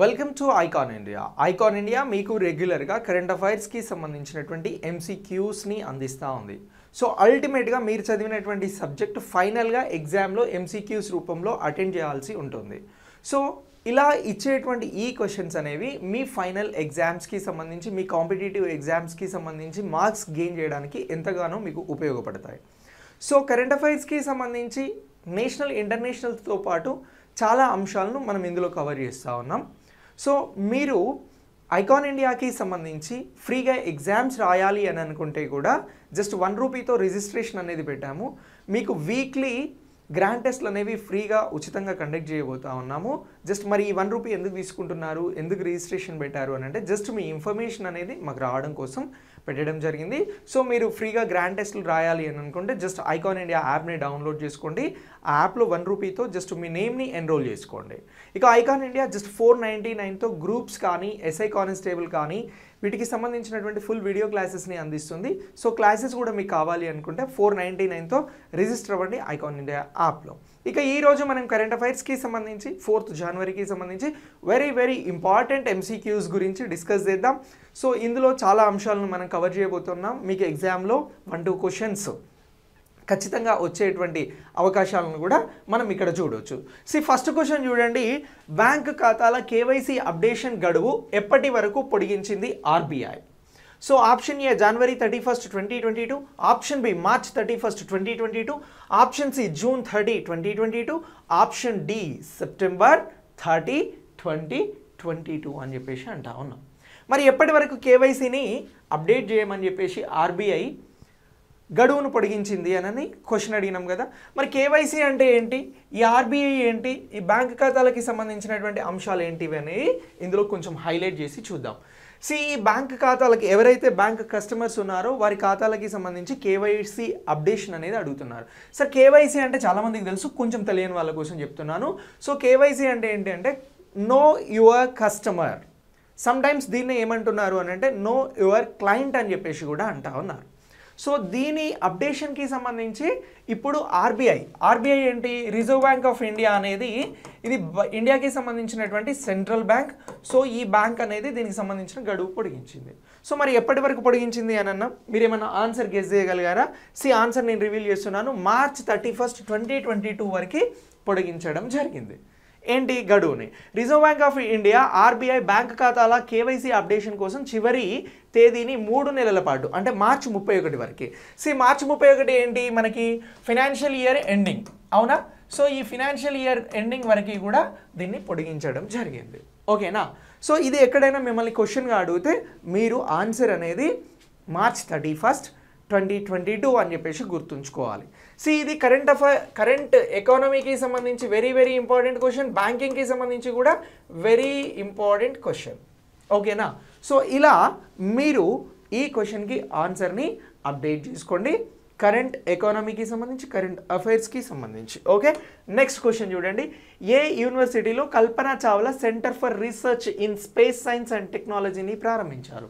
welcome to Icon India Icon India మీకు రెగ్యులర్గా current అఫైర్స్కి సంబంధించినటువంటి ఎంసీక్యూస్ని అందిస్తూ ఉంది సో అల్టిమేట్గా మీరు చదివినటువంటి సబ్జెక్ట్ ఫైనల్గా ఎగ్జామ్లో ఎంసీక్యూస్ రూపంలో అటెండ్ చేయాల్సి ఉంటుంది సో ఇలా ఇచ్చేటువంటి ఈ క్వశ్చన్స్ అనేవి మీ ఫైనల్ ఎగ్జామ్స్కి సంబంధించి మీ కాంపిటేటివ్ ఎగ్జామ్స్కి సంబంధించి మార్క్స్ గెయిన్ చేయడానికి ఎంతగానో మీకు ఉపయోగపడతాయి సో కరెంట్ అఫైర్స్కి సంబంధించి నేషనల్ ఇంటర్నేషనల్తో పాటు చాలా అంశాలను మనం ఇందులో కవర్ చేస్తూ ఉన్నాం సో మీరు ఐకాన్ ఇండియాకి సంబంధించి ఫ్రీగా ఎగ్జామ్స్ రాయాలి అని అనుకుంటే కూడా జస్ట్ వన్ రూపీతో రిజిస్ట్రేషన్ అనేది పెట్టాము మీకు వీక్లీ గ్రాండ్ టెస్ట్లు అనేవి ఫ్రీగా ఉచితంగా కండక్ట్ చేయబోతా ఉన్నాము జస్ట్ మరి ఈ వన్ రూపీ ఎందుకు తీసుకుంటున్నారు ఎందుకు రిజిస్ట్రేషన్ పెట్టారు అని అంటే జస్ట్ మీ ఇన్ఫర్మేషన్ అనేది మాకు రావడం కోసం పెట్టడం జరిగింది సో మీరు ఫ్రీగా గ్రాండ్ టెస్ట్లు రాయాలి అని అనుకుంటే జస్ట్ ఐకాన్ ఇండియా యాప్ని డౌన్లోడ్ చేసుకోండి ఆ యాప్లో వన్ రూపీతో జస్ట్ మీ నేమ్ని ఎన్రోల్ చేసుకోండి ఇక Icon India just four ninety నైన్తో గ్రూప్స్ కానీ ఎస్ఐ కానిస్టేబుల్ కానీ వీటికి సంబంధించినటువంటి ఫుల్ వీడియో క్లాసెస్ని అందిస్తుంది సో క్లాసెస్ కూడా మీకు కావాలి అనుకుంటే ఫోర్ నైంటీ నైన్తో రిజిస్టర్ అవ్వండి ఐకాన్ ఇండియా యాప్లో ఇక ఈరోజు మనం కరెంట్ అఫైర్స్కి సంబంధించి ఫోర్త్ జనవరికి సంబంధించి వెరీ వెరీ ఇంపార్టెంట్ ఎంసీక్యూస్ గురించి డిస్కస్ చేద్దాం సో ఇందులో చాలా అంశాలను మనం కవర్ చేయబోతున్నాం మీకు ఎగ్జామ్లో వన్ టూ క్వశ్చన్స్ ఖచ్చితంగా వచ్చేటువంటి అవకాశాలను కూడా మనం ఇక్కడ చూడవచ్చు సి ఫస్ట్ క్వశ్చన్ చూడండి బ్యాంక్ ఖాతాల కేవైసీ అప్డేషన్ గడువు ఎప్పటి వరకు పొడిగించింది RBI so option A January thirty first twenty twenty two option B March thirty first twenty twenty two option C June thirty twenty twenty two option D September thirty twenty twenty two అని చెప్పేసి అంటా ఉన్నాం మరి ఎప్పటి వరకు కేవైసీని update చేయమని చెప్పేసి ఆర్బీఐ గడువును పొడిగించింది అని క్వశ్చన్ అడిగినాం కదా మరి కేవైసీ అంటే ఏంటి ఈ ఆర్బీఐ ఏంటి ఈ బ్యాంక్ ఖాతాలకి సంబంధించినటువంటి అంశాలు ఏంటివి అనేవి ఇందులో కొంచెం హైలైట్ చేసి చూద్దాం సి ఈ బ్యాంక్ ఖాతాలకి ఎవరైతే బ్యాంక్ కస్టమర్స్ ఉన్నారో వారి ఖాతాలకి సంబంధించి కేవైసీ అప్డేషన్ అనేది అడుగుతున్నారు సార్ కేవైసీ అంటే చాలామందికి తెలుసు కొంచెం తెలియని వాళ్ళ కోసం చెప్తున్నాను సో కేవైసీ అంటే ఏంటి అంటే నో యువర్ కస్టమర్ సమ్టైమ్స్ దీన్ని ఏమంటున్నారు అని అంటే నో యువర్ క్లయింట్ అని చెప్పేసి కూడా అంటా ఉన్నారు సో దీని అప్డేషన్కి సంబంధించి ఇప్పుడు ఆర్బీఐ ఆర్బీఐ ఏంటి రిజర్వ్ బ్యాంక్ ఆఫ్ ఇండియా అనేది ఇది ఇండియాకి సంబంధించినటువంటి సెంట్రల్ బ్యాంక్ సో ఈ బ్యాంక్ అనేది దీనికి సంబంధించిన గడువు పొడిగించింది సో మరి ఎప్పటి వరకు పొడిగించింది అని అన్నా మీరేమన్నా ఆన్సర్ గెస్ చేయగలిగారా సి ఆన్సర్ నేను రివీల్ చేస్తున్నాను March thirty first twenty twenty two వరకు పొడిగించడం జరిగింది ఏంటి గడువుని Reserve Bank of India RBI bank ఖాతాల కేవైసీ అప్డేషన్ కోసం చివరి తేదీని మూడు నెలల పాటు అంటే మార్చి ముప్పై ఒకటి వరకు సి మార్చి ముప్పై ఒకటి ఏంటి మనకి ఫినాన్షియల్ ఇయర్ ఎండింగ్ అవునా సో ఈ ఫినాన్షియల్ ఇయర్ ఎండింగ్ వరకు కూడా దీన్ని పొడిగించడం జరిగింది ఓకేనా సో ఇది ఎక్కడైనా మిమ్మల్ని క్వశ్చన్గా అడిగితే మీరు ఆన్సర్ అనేది March thirty first twenty twenty two అని చెప్పేసి గుర్తుంచుకోవాలి సి ఇది కరెంట్ అఫైర్ కరెంట్ ఎకానమీకి సంబంధించి వెరీ వెరీ ఇంపార్టెంట్ క్వశ్చన్ బ్యాంకింగ్కి సంబంధించి కూడా వెరీ ఇంపార్టెంట్ క్వశ్చన్ ఓకేనా సో ఇలా మీరు ఈ క్వశ్చన్కి ఆన్సర్ని అప్డేట్ చేసుకోండి కరెంట్ ఎకానమీకి సంబంధించి కరెంట్ అఫైర్స్కి సంబంధించి ఓకే నెక్స్ట్ క్వశ్చన్ చూడండి ఏ యూనివర్సిటీలో Kalpana Chawla centre for research in space science and టెక్నాలజీని ప్రారంభించారు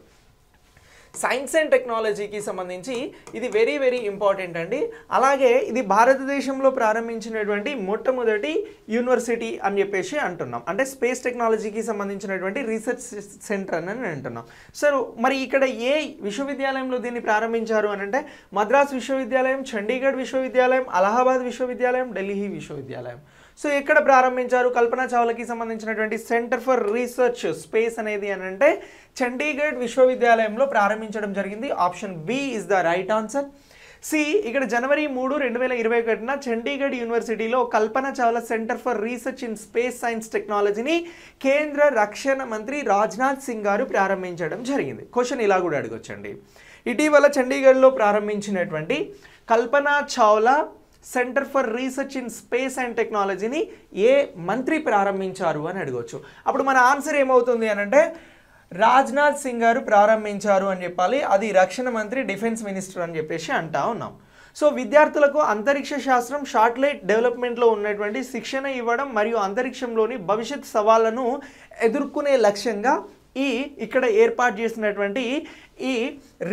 సైన్స్ అండ్ టెక్నాలజీకి సంబంధించి ఇది వెరీ వెరీ ఇంపార్టెంట్ అండి అలాగే ఇది భారతదేశంలో ప్రారంభించినటువంటి మొట్టమొదటి యూనివర్సిటీ అని చెప్పేసి అంటున్నాం అంటే స్పేస్ టెక్నాలజీకి సంబంధించినటువంటి రీసెర్చ్ సెంటర్ అని అంటున్నాం సార్ మరి ఇక్కడ ఏ విశ్వవిద్యాలయంలో దీన్ని ప్రారంభించారు అని అంటే మద్రాస్ విశ్వవిద్యాలయం చండీగఢ్ విశ్వవిద్యాలయం అలహాబాద్ విశ్వవిద్యాలయం ఢిల్లీ విశ్వవిద్యాలయం సో ఎక్కడ ప్రారంభించారు కల్పన చావులకి సంబంధించినటువంటి సెంటర్ ఫర్ రీసెర్చ్ స్పేస్ అనేది అని అంటే చండీగఢ్ విశ్వవిద్యాలయంలో ప్రారంభించడం జరిగింది option B is the right answer see ఇక్కడ జనవరి మూడు రెండు వేల ఇరవై ఒకటిన చండీగఢ్ యూనివర్సిటీలో Kalpana Chawla centre for research in space science టెక్నాలజీని కేంద్ర రక్షణ మంత్రి రాజ్నాథ్ సింగ్ గారు ప్రారంభించడం జరిగింది క్వశ్చన్ ఇలా కూడా అడగొచ్చండి ఇటీవల చండీగఢ్లో ప్రారంభించినటువంటి Kalpana Chawla centre for research in space and టెక్నాలజీని ఏ మంత్రి ప్రారంభించారు అని అడగవచ్చు అప్పుడు మన ఆన్సర్ ఏమవుతుంది అని అంటే రాజ్నాథ్ సింగ్ గారు ప్రారంభించారు అని చెప్పాలి అది రక్షణ మంత్రి డిఫెన్స్ మినిస్టర్ అని చెప్పేసి అంటా ఉన్నాం సో విద్యార్థులకు అంతరిక్ష శాస్త్రం షార్ట్లైట్ డెవలప్మెంట్లో ఉన్నటువంటి శిక్షణ ఇవ్వడం మరియు అంతరిక్షంలోని భవిష్యత్ సవాళ్లను ఎదుర్కొనే లక్ష్యంగా ఈ ఇక్కడ ఏర్పాటు చేసినటువంటి ఈ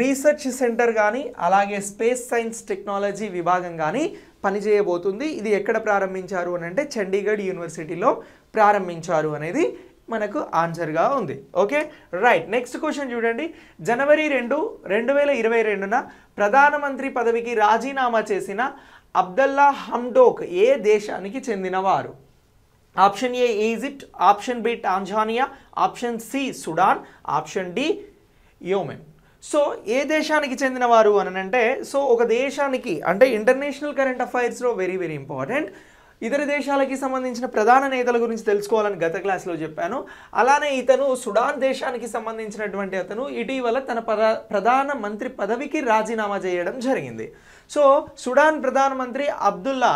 రీసెర్చ్ సెంటర్ కానీ అలాగే స్పేస్ సైన్స్ టెక్నాలజీ విభాగం కానీ పనిచేయబోతుంది ఇది ఎక్కడ ప్రారంభించారు అని అంటే చండీగఢ్ యూనివర్సిటీలో ప్రారంభించారు అనేది మనకు ఆన్సర్గా ఉంది ఓకే రైట్ నెక్స్ట్ క్వశ్చన్ చూడండి జనవరి రెండు రెండు వేల ఇరవై రెండున ప్రధానమంత్రి పదవికి రాజీనామా చేసిన అబ్దల్లా హమ్డోక్ ఏ దేశానికి చెందినవారు option A Egypt option B Tanzania option C Sudan option D Yemen so ఏ దేశానికి చెందినవారు వారు అనంటే సో ఒక దేశానికి అంటే ఇంటర్నేషనల్ కరెంట్ అఫైర్స్లో వెరీ వెరీ ఇంపార్టెంట్ ఇతర దేశాలకి సంబంధించిన ప్రధాన నేతల గురించి తెలుసుకోవాలని గత క్లాస్లో చెప్పాను అలానే ఇతను సుడాన్ దేశానికి సంబంధించినటువంటి అతను ఇటీవల తన ప్రధాన మంత్రి పదవికి రాజీనామా చేయడం జరిగింది సో సుడాన్ ప్రధానమంత్రి అబ్దుల్లా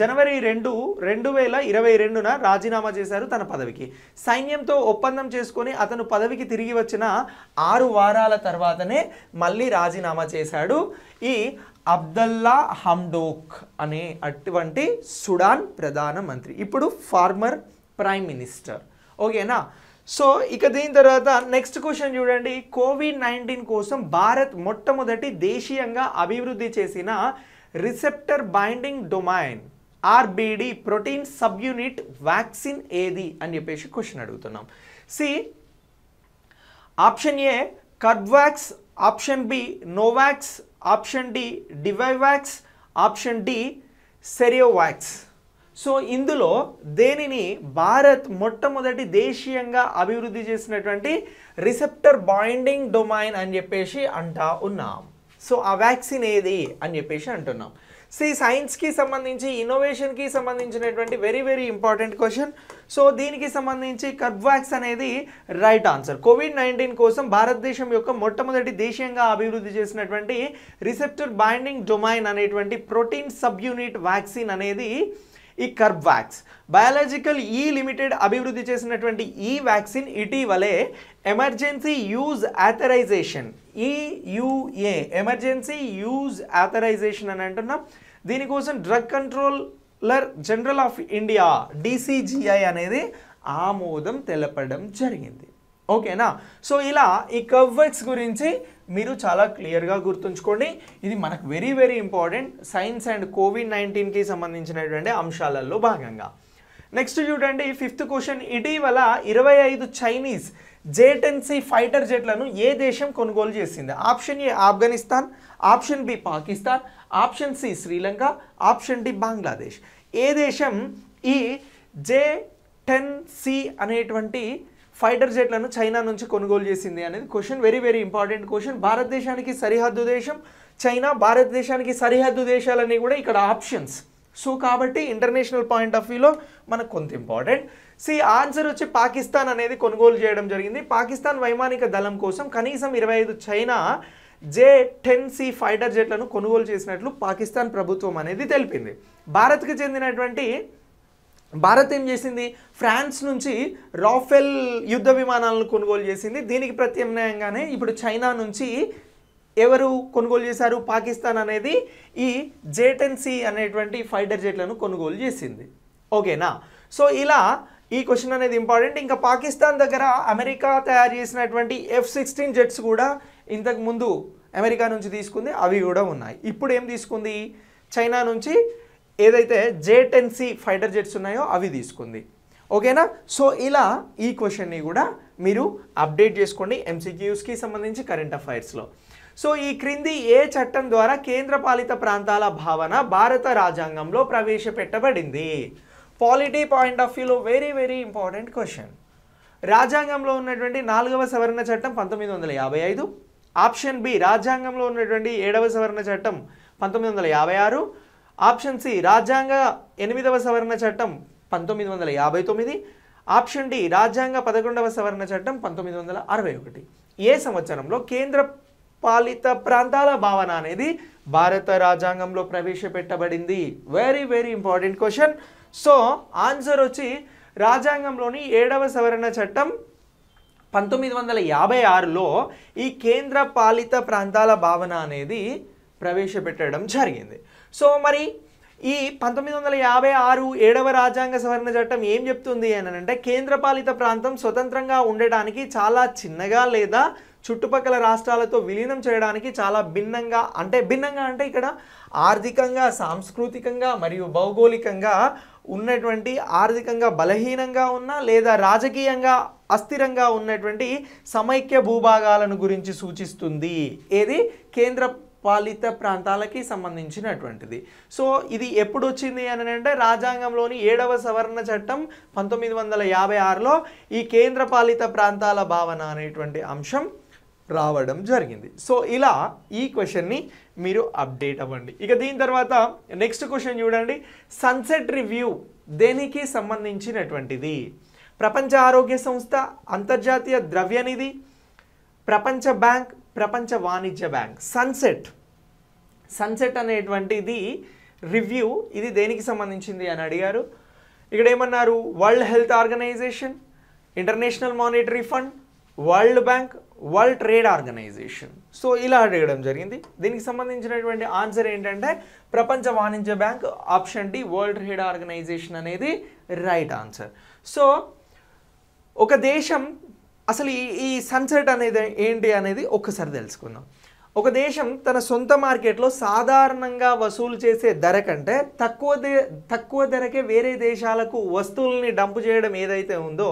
జనవరి రెండు రెండు వేల ఇరవై రెండున రాజీనామా చేశారు తన పదవికి సైన్యంతో ఒప్పందం చేసుకొని అతను పదవికి తిరిగి వచ్చిన ఆరు వారాల తర్వాతనే మళ్ళీ రాజీనామా చేశాడు ఈ అబ్దల్లా హమ్డోక్ అనే అటువంటి సుడాన్ ప్రధానమంత్రి ఇప్పుడు ఫార్మర్ ప్రైమ్ మినిస్టర్ ఓకేనా సో ఇక దీని తర్వాత నెక్స్ట్ క్వశ్చన్ చూడండి కోవిడ్ నైన్టీన్ కోసం భారత్ మొట్టమొదటి దేశీయంగా అభివృద్ధి చేసిన receptor binding domain RBD protein subunit vaccine ఏది అని చెప్పేసి క్వశ్చన్ అడుగుతున్నాం see option A Corbevax option B Novavax option D డివైవాక్స్ ఆప్షన్ డి సెరియోవాక్స్ సో ఇందులో దేనిని భారత్ మొట్టమొదటి దేశీయంగా అభివృద్ధి చేసినటువంటి రిసెప్టర్ బాయిండింగ్ డొమైన్ అని చెప్పేసి అంటా ఉన్నాం సో ఆ వ్యాక్సిన్ ఏది అని చెప్పేసి అంటున్నాం సీ సైన్స్కి సంబంధించి ఇన్నోవేషన్కి సంబంధించినటువంటి very very important question so దీనికి సంబంధించి కర్బ్వాక్స్ అనేది రైట్ ఆన్సర్ కోవిడ్ నైన్టీన్ కోసం భారతదేశం యొక్క మొట్టమొదటి దేశీయంగా అభివృద్ధి చేసినటువంటి రిసెప్టర్ బైండింగ్ డొమైన్ అనేటువంటి ప్రోటీన్ సబ్ యూనిట్ వ్యాక్సిన్ అనేది ఈ కర్బ్వాక్స్ బయాలజికల్ ఈ లిమిటెడ్ అభివృద్ధి చేసినటువంటి ఈ వ్యాక్సిన్ ఇటీవలే emergency use authorisation EUA e emergency use authorisation అని అంటున్నాం దీనికోసం drug controller general of India DCGI అనేది ఆమోదం తెలపడం జరిగింది ఓకేనా సో ఇలా ఈ కర్వ్ గురించి మీరు చాలా క్లియర్గా గుర్తుంచుకోండి ఇది మనకు very very important science and Covid నైన్టీన్కి సంబంధించినటువంటి అంశాలలో భాగంగా నెక్స్ట్ చూడండి ఫిఫ్త్ క్వశ్చన్ ఇటీవల ఇరవై ఐదు చైనీస్ జేటెన్సీ ఫైటర్ జెట్లను ఏ దేశం కొనుగోలు చేసింది option A Afghanistan option B Pakistan option C Sri Lanka option D Bangladesh ఏ దేశం ఈ జే టెన్ సి అనేటువంటి ఫైటర్ జెట్లను చైనా నుంచి కొనుగోలు చేసింది అనేది question very very important question భారతదేశానికి సరిహద్దు దేశం చైనా భారతదేశానికి సరిహద్దు దేశాలన్నీ కూడా ఇక్కడ ఆప్షన్స్ సో కాబట్టి ఇంటర్నేషనల్ పాయింట్ ఆఫ్ వ్యూలో మనకు కొంత ఇంపార్టెంట్ సి ఆన్సర్ వచ్చి పాకిస్తాన్ అనేది కొనుగోలు చేయడం జరిగింది పాకిస్తాన్ వైమానిక దళం కోసం కనీసం ఇరవై ఐదు China J ten C fighter జెట్లను కొనుగోలు చేసినట్లు పాకిస్తాన్ ప్రభుత్వం అనేది తెలిపింది భారత్కి చెందినటువంటి భారత్ ఏం చేసింది ఫ్రాన్స్ నుంచి రాఫెల్ యుద్ధ విమానాలను కొనుగోలు చేసింది దీనికి ప్రత్యామ్నాయంగానే ఇప్పుడు చైనా నుంచి ఎవరు కొనుగోలు చేశారు పాకిస్తాన్ అనేది ఈ జేటెన్సీ అనేటువంటి ఫైటర్ జెట్లను కొనుగోలు చేసింది ఓకేనా సో ఇలా ఈ క్వశ్చన్ అనేది ఇంపార్టెంట్ ఇంకా పాకిస్తాన్ దగ్గర అమెరికా తయారు చేసినటువంటి ఎఫ్ సిక్స్టీన్ జెట్స్ కూడా ఇంతకు ముందు అమెరికా నుంచి తీసుకుంది అవి కూడా ఉన్నాయి ఇప్పుడు ఏం తీసుకుంది చైనా నుంచి ఏదైతే J ten C fighter jets ఉన్నాయో అవి తీసుకుంది ఓకేనా సో ఇలా ఈ క్వశ్చన్ని కూడా మీరు అప్డేట్ చేసుకోండి ఎంసీక్యూస్కి సంబంధించి కరెంట్ అఫైర్స్లో సో ఈ క్రింది ఏ చట్టం ద్వారా కేంద్రపాలిత ప్రాంతాల భావన భారత రాజ్యాంగంలో ప్రవేశపెట్టబడింది పాలిటీ పాయింట్ ఆఫ్ వ్యూలో వెరీ వెరీ ఇంపార్టెంట్ క్వశ్చన్ రాజ్యాంగంలో ఉన్నటువంటి నాలుగవ సవరణ చట్టం పంతొమ్మిది వందల యాభై ఐదు ఆప్షన్ బి రాజ్యాంగంలో ఉన్నటువంటి ఏడవ సవరణ చట్టం పంతొమ్మిది వందల యాభై ఆరు ఆప్షన్ సి రాజ్యాంగ ఎనిమిదవ సవరణ చట్టం పంతొమ్మిది వందల యాభై తొమ్మిది ఆప్షన్ డి రాజ్యాంగ పదకొండవ సవరణ చట్టం పంతొమ్మిది వందల అరవై ఒకటి ఏ సంవత్సరంలో కేంద్ర పాలిత ప్రాంతాల భావన అనేది భారత రాజ్యాంగంలో ప్రవేశపెట్టబడింది very very important question so answer వచ్చి రాజ్యాంగంలోని ఏడవ సవరణ చట్టం పంతొమ్మిది వందల యాభై ఆరులో ఈ కేంద్ర పాలిత ప్రాంతాల భావన అనేది ప్రవేశపెట్టడం జరిగింది సో మరి ఈ పంతొమ్మిది వందల యాభై ఆరు ఏడవ రాజ్యాంగ సవరణ చట్టం ఏం చెప్తుంది అని అంటే కేంద్రపాలిత ప్రాంతం స్వతంత్రంగా ఉండటానికి చాలా చిన్నగా లేదా చుట్టుపక్కల రాష్ట్రాలతో విలీనం చేయడానికి చాలా భిన్నంగా అంటే భిన్నంగా అంటే ఇక్కడ ఆర్థికంగా సాంస్కృతికంగా మరియు భౌగోళికంగా ఉన్నటువంటి ఆర్థికంగా బలహీనంగా ఉన్న లేదా రాజకీయంగా అస్థిరంగా ఉన్నటువంటి సమైక్య భూభాగాలను గురించి సూచిస్తుంది ఏది కేంద్ర పాలిత ప్రాంతాలకి సంబంధించినటువంటిది సో ఇది ఎప్పుడు వచ్చింది అని అంటే రాజ్యాంగంలోని ఏడవ సవరణ చట్టం పంతొమ్మిది వందల యాభై ఆరులో ఈ కేంద్ర పాలిత ప్రాంతాల భావన అనేటువంటి అంశం రావడం జరిగింది సో ఇలా ఈ క్వశ్చన్ని మీరు అప్డేట్ అవ్వండి ఇక దీని తర్వాత నెక్స్ట్ క్వశ్చన్ చూడండి సన్సెట్ రివ్యూ దేనికి సంబంధించినటువంటిది ప్రపంచ ఆరోగ్య సంస్థ అంతర్జాతీయ ద్రవ్యనిధి ప్రపంచ బ్యాంక్ ప్రపంచ వాణిజ్య బ్యాంక్ సన్సెట్ సన్సెట్ అనేటువంటిది రివ్యూ ఇది దేనికి సంబంధించింది అని అడిగారు ఇక్కడ ఏమన్నారు World Health Organization International Monetary Fund World Bank World Trade Organization so ఇలా అడగడం జరిగింది దీనికి సంబంధించినటువంటి ఆన్సర్ ఏంటంటే ప్రపంచ వాణిజ్య bank option D World Trade Organization అనేది రైట్ ఆన్సర్ సో ఒక దేశం అసలు ఈ ఈ సన్సెట్ అనేది ఏంటి అనేది ఒక్కసారి తెలుసుకుందాం ఒక దేశం తన సొంత మార్కెట్లో సాధారణంగా వసూలు చేసే ధర కంటే తక్కువ దే తక్కువ ధరకే వేరే దేశాలకు వస్తువుల్ని డంపు చేయడం ఏదైతే ఉందో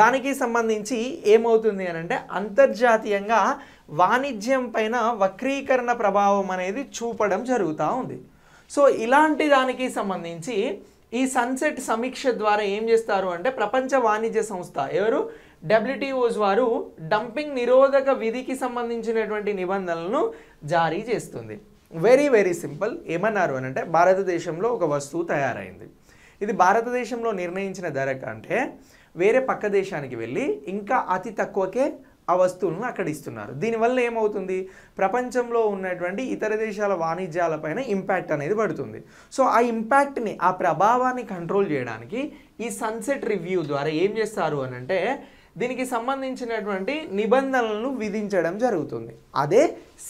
దానికి సంబంధించి ఏమవుతుంది అని అంటే అంతర్జాతీయంగా వాణిజ్యం పైన వక్రీకరణ ప్రభావం అనేది చూపడం జరుగుతూ ఉంది సో ఇలాంటి దానికి సంబంధించి ఈ సన్సెట్ సమీక్ష ద్వారా ఏం చేస్తారు అంటే ప్రపంచ వాణిజ్య సంస్థ ఎవరు డబ్ల్యూటీఓస్ వారు డంపింగ్ నిరోధక విధికి సంబంధించినటువంటి నిబంధనలను జారీ చేస్తుంది వెరీ వెరీ సింపుల్ ఏమన్నారు అని అంటే భారతదేశంలో ఒక వస్తువు తయారైంది ఇది భారతదేశంలో నిర్ణయించిన ధర కంటే వేరే పక్క దేశానికి వెళ్ళి ఇంకా అతి తక్కువకే ఆ వస్తువులను అక్కడ ఇస్తున్నారు దీనివల్ల ఏమవుతుంది ప్రపంచంలో ఉన్నటువంటి ఇతర దేశాల వాణిజ్యాలపైన ఇంపాక్ట్ అనేది పడుతుంది సో ఆ ఇంపాక్ట్ని ఆ ప్రభావాన్ని కంట్రోల్ చేయడానికి ఈ సన్సెట్ రివ్యూ ద్వారా ఏం చేస్తారు అని అంటే దీనికి సంబంధించినటువంటి నిబంధనలను విధించడం జరుగుతుంది అదే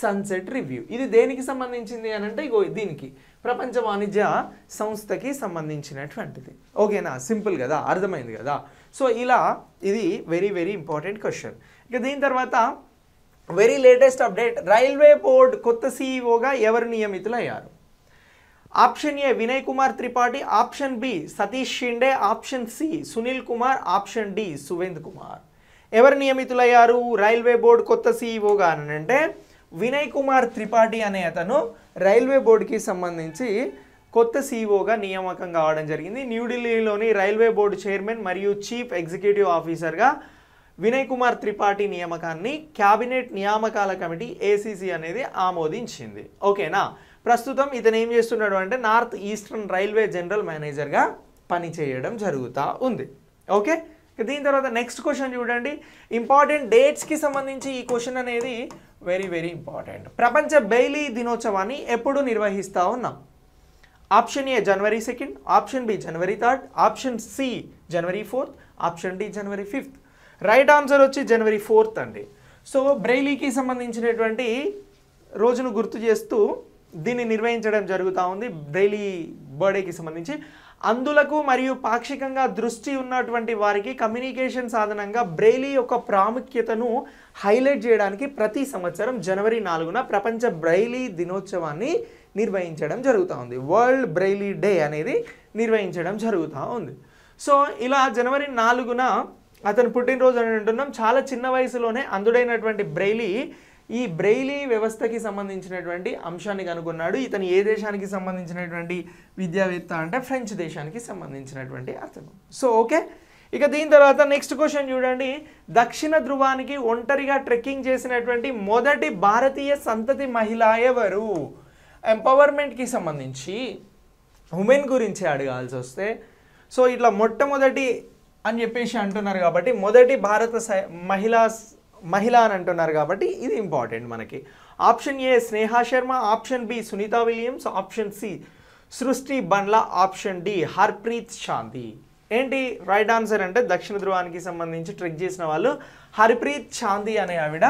సన్సెట్ రివ్యూ ఇది దేనికి సంబంధించింది అని అంటే ఇగో దీనికి ప్రపంచ వాణిజ్య సంస్థకి సంబంధించినటువంటిది ఓకేనా సింపుల్ కదా అర్థమైంది కదా సో ఇలా ఇది వెరీ వెరీ ఇంపార్టెంట్ క్వశ్చన్ ఇక దీని తర్వాత very latest update railway board కొత్త సీఈఓగా ఎవరు నియమితులు అయ్యారు option A Vinay Kumar Tripathi option B Satish Shinde option C Sunil Kumar option D Suvendu Kumar ఎవరు నియమితులయ్యారు రైల్వే బోర్డు కొత్త e అని అంటే వినయ్ కుమార్ త్రిపాఠి అనే అతను రైల్వే బోర్డుకి సంబంధించి కొత్త సీఈఓగా e నియామకం కావడం జరిగింది న్యూఢిల్లీలోని రైల్వే బోర్డు చైర్మన్ మరియు చీఫ్ ఎగ్జిక్యూటివ్ ఆఫీసర్గా వినయ్ కుమార్ త్రిపాఠి నియామకాన్ని క్యాబినెట్ నియామకాల కమిటీ ఏసీసీ అనేది ఆమోదించింది ఓకేనా ప్రస్తుతం ఇతను ఏం చేస్తున్నాడు అంటే నార్త్ ఈస్టర్న్ రైల్వే జనరల్ మేనేజర్గా పనిచేయడం జరుగుతూ ఉంది ఓకే దీని తర్వాత నెక్స్ట్ క్వశ్చన్ చూడండి ఇంపార్టెంట్ డేట్స్కి సంబంధించి ఈ క్వశ్చన్ అనేది వెరీ వెరీ ఇంపార్టెంట్ ప్రపంచ బెయిలీ దినోత్సవాన్ని ఎప్పుడు నిర్వహిస్తూ ఉన్నాం option A January second option B January third option C January fourth option D January fifth right answer వచ్చి జనవరి ఫోర్త్ అండి సో బ్రెయిలీకి సంబంధించినటువంటి రోజును గుర్తు చేస్తూ దీన్ని నిర్వహించడం జరుగుతూ ఉంది డైలీ బర్త్డేకి సంబంధించి అందులకు మరియు పాక్షికంగా దృష్టి ఉన్నటువంటి వారికి కమ్యూనికేషన్ సాధనంగా బ్రెయిలీ యొక్క ప్రాముఖ్యతను హైలైట్ చేయడానికి ప్రతి సంవత్సరం జనవరి నాలుగున ప్రపంచ బ్రెయిలీ దినోత్సవాన్ని నిర్వహించడం జరుగుతూ ఉంది వరల్డ్ బ్రెయిలీ డే అనేది నిర్వహించడం జరుగుతూ ఉంది సో ఇలా జనవరి నాలుగున అతను పుట్టినరోజు అని అంటున్నాం చాలా చిన్న వయసులోనే అందుడైనటువంటి బ్రెయిలీ ఈ బ్రెయిలీ వ్యవస్థకి సంబంధించినటువంటి అంశాన్ని కనుగొన్నాడు ఇతను ఏ దేశానికి సంబంధించినటువంటి విద్యావేత్త అంటే ఫ్రెంచ్ దేశానికి సంబంధించినటువంటి అతను సో ఓకే ఇక దీని తర్వాత నెక్స్ట్ క్వశ్చన్ చూడండి దక్షిణ ధృవానికి ఒంటరిగా ట్రెక్కింగ్ చేసినటువంటి మొదటి భారతీయ సంతతి మహిళ ఎవరు ఎంపవర్మెంట్కి సంబంధించి ఉమెన్ గురించి అడగాల్సి వస్తే సో ఇట్లా మొట్టమొదటి అని చెప్పేసి అంటున్నారు కాబట్టి మొదటి భారత మహిళా మహిళ అని అంటున్నారు కాబట్టి ఇది ఇంపార్టెంట్ మనకి option A Sneha Sharma option B Sunita Williams option C Srishti Bandla option D Harpreet Shanti ఏంటి రైట్ ఆన్సర్ అంటే దక్షిణ ధృవానికి సంబంధించి ట్రెక్ చేసిన వాళ్ళు హర్ప్రీత్ చాందీ అనే ఆవిడ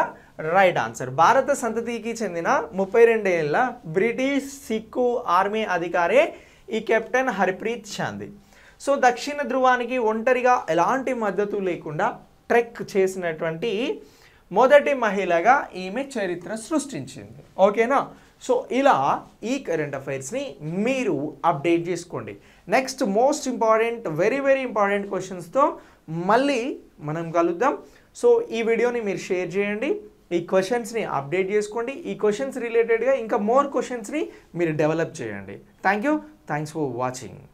రైట్ ఆన్సర్ భారత సంతతికి చెందిన ముప్పై రెండేళ్ళ బ్రిటిష్ సిక్కు ఆర్మీ అధికారే ఈ కెప్టెన్ హర్ప్రీత్ చాందీ సో దక్షిణ ధృవానికి ఒంటరిగా ఎలాంటి మద్దతు లేకుండా ట్రెక్ చేసినటువంటి మొదటి మహిళగా ఈమె చరిత్ర సృష్టించింది ఓకేనా సో ఇలా ఈ కరెంట్ అఫైర్స్ని మీరు అప్డేట్ చేసుకోండి next most important very very important క్వశ్చన్స్తో మళ్ళీ మనం కలుద్దాం సో ఈ వీడియోని మీరు షేర్ చేయండి ఈ క్వశ్చన్స్ని అప్డేట్ చేసుకోండి ఈ క్వశ్చన్స్ రిలేటెడ్గా ఇంకా మోర్ క్వశ్చన్స్ని మీరు డెవలప్ చేయండి thank you thanks for watching